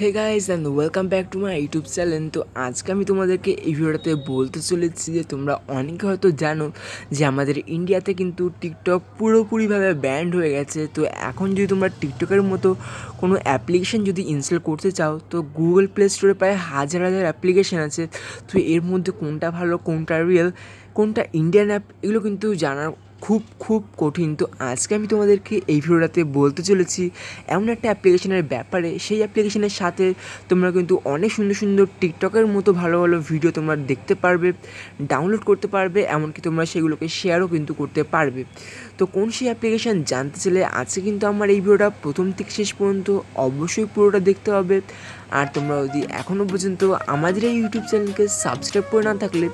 hey guys and welcome back to my YouTube channel তো আজকে আমি তোমাদেরকে এই ভিডিওটাতে বলতে চলেছি যে তোমরা অনেকে হয়তো জানো যে আমাদের ইন্ডিয়াতে কিন্তু টিকটক পুরোপুরিভাবে ব্যান্ড হয়ে গেছে তো এখন যদি তোমরা টিকটকের মতো কোনো অ্যাপ্লিকেশান যদি ইনস্টল করতে চাও তো গুগল প্লে স্টোরে প্রায় হাজার হাজার অ্যাপ্লিকেশান আছে তো এর মধ্যে কোনটা ভালো কোনটা রিয়েল কোনটা ইন্ডিয়ান অ্যাপ এগুলো কিন্তু জানার খুব খুব কঠিন তো আজকে আমি তোমাদেরকে এই ভিডিওটাতে বলতে চলেছি এমন একটা অ্যাপ্লিকেশনের ব্যাপারে সেই অ্যাপ্লিকেশনের সাথে তোমরা কিন্তু অনেক সুন্দর সুন্দর টিকটকের মতো ভালো ভালো ভিডিও তোমরা দেখতে পারবে ডাউনলোড করতে পারবে এমনকি তোমরা সেগুলোকে শেয়ারও কিন্তু করতে পারবে তো কোন সেই অ্যাপ্লিকেশান জানতে চাইলে আজকে কিন্তু আমার এই ভিডিওটা প্রথম থেকে শেষ পর্যন্ত অবশ্যই পুরোটা দেখতে হবে আর তোমরা যদি এখনও পর্যন্ত আমাদের এই ইউটিউব চ্যানেলকে সাবস্ক্রাইব করে না থাকলে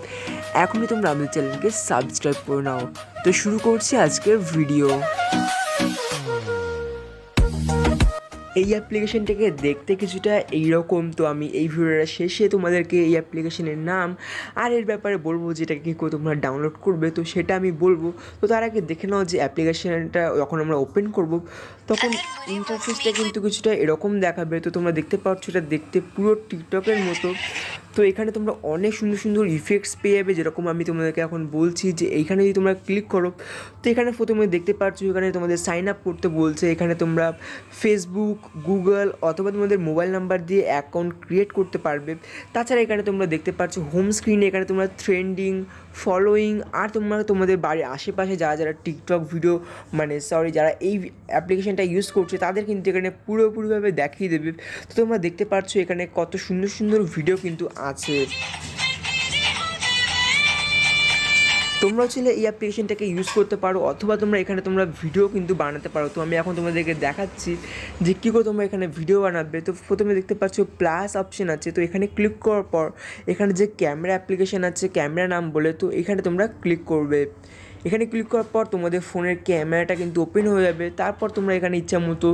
এখনই তোমরা আমাদের চ্যানেলকে সাবস্ক্রাইব করে নাও তো শুরু করছি আজকের ভিডিও এই অ্যাপ্লিকেশনটাকে দেখতে কিছুটা এইরকম তো আমি এই ভিডিওটা শেষে তোমাদেরকে এই অ্যাপ্লিকেশনের নাম আর এর ব্যাপারে বলবো যেটাকে কী করে তোমরা ডাউনলোড করবে তো সেটা আমি বলবো তো তার আগে দেখে নাও যে অ্যাপ্লিকেশনটা যখন আমরা ওপেন করব তখন ইন্টারফেসটা কিন্তু কিছুটা এরকম দেখাবে তো তোমরা দেখতে পাচ্ছ এটা দেখতে পুরো টিকটকের মতো তো এখানে তোমরা অনেক সুন্দর সুন্দর ইফেক্টস পেয়ে যাবে যেরকম আমি তোমাদেরকে এখন বলছি যে এইখানে যদি তোমরা ক্লিক করো তো এখানে প্রথমে দেখতে পাচ্ছ এখানে তোমাদের সাইন আপ করতে বলছে এখানে তোমরা ফেসবুক গুগল অথবা তোমাদের মোবাইল নাম্বার দিয়ে অ্যাকাউন্ট ক্রিয়েট করতে পারবে তাছাড়া এখানে তোমরা দেখতে পাচ্ছ হোম স্ক্রিনে এখানে তোমরা ট্রেন্ডিং ফলোয়িং আর তোমরা তোমাদের বাড়ির আশেপাশে যারা যারা টিকটক ভিডিও মানে সরি যারা এই অ্যাপ্লিকেশানটা ইউজ করছে তাদের কিন্তু এখানে পুরোপুরিভাবে দেখিয়ে দেবে তো তোমরা দেখতে পাচ্ছ এখানে কত সুন্দর সুন্দর ভিডিও কিন্তু আছে তোমরা চাইলে এই অ্যাপ্লিকেশনটাকে ইউজ করতে পারো অথবা তোমরা এখানে তোমরা ভিডিও কিন্তু বানাতে পারো তো আমি এখন তোমাদেরকে দেখাচ্ছি যে কী করে তোমরা এখানে ভিডিও বানাবে তো প্রথমে দেখতে পাচ্ছ প্লাস অপশান আছে তো এখানে ক্লিক করার পর এখানে যে ক্যামেরা অ্যাপ্লিকেশন আছে ক্যামেরা নাম বলে তো এখানে তোমরা ক্লিক করবে এখানে ক্লিক করার পর তোমাদের ফোনের ক্যামেরাটা কিন্তু ওপেন হয়ে যাবে তারপর তোমরা এখানে ইচ্ছা মতো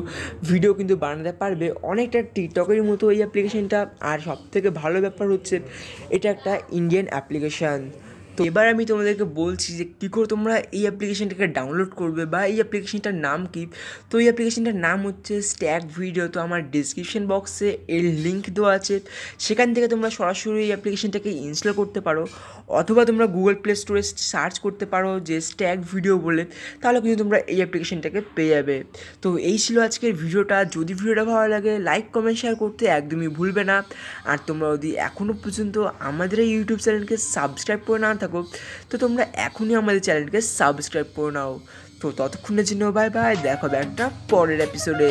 ভিডিও কিন্তু বানাতে পারবে অনেকটা টিকটকের মতো এই অ্যাপ্লিকেশানটা আর সব থেকে ভালো ব্যাপার হচ্ছে এটা একটা ইন্ডিয়ান অ্যাপ্লিকেশান তো এবার আমি তোমাদেরকে বলছি যে কী করে তোমরা এই অ্যাপ্লিকেশনটাকে ডাউনলোড করবে বা এই অ্যাপ্লিকেশনটার নাম কি তো এই অ্যাপ্লিকেশনটার নাম হচ্ছে স্ট্যাক ভিডিও তো আমার ডিসক্রিপশন বক্সে এর লিঙ্ক দেওয়া আছে সেখান থেকে তোমরা সরাসরি এই অ্যাপ্লিকেশনটাকে ইনস্টল করতে পারো অথবা তোমরা গুগল প্লে স্টোরে সার্চ করতে পারো যে স্ট্যাক ভিডিও বলে তাহলে কিন্তু তোমরা এই অ্যাপ্লিকেশনটাকে পেয়ে যাবে তো এই ছিল আজকের ভিডিওটা যদি ভিডিওটা ভালো লাগে লাইক কমেন্ট শেয়ার করতে একদমই ভুলবে না আর তোমরা যদি এখনও পর্যন্ত আমাদের এই ইউটিউব চ্যানেলকে সাবস্ক্রাইব করে না থাকো থাকো তো তোমরা এখনই আমাদের চ্যানেলকে সাবস্ক্রাইব করে নাও তো ততক্ষণের জন্য বাই বাই দেখাবে একটা পরের এপিসোডে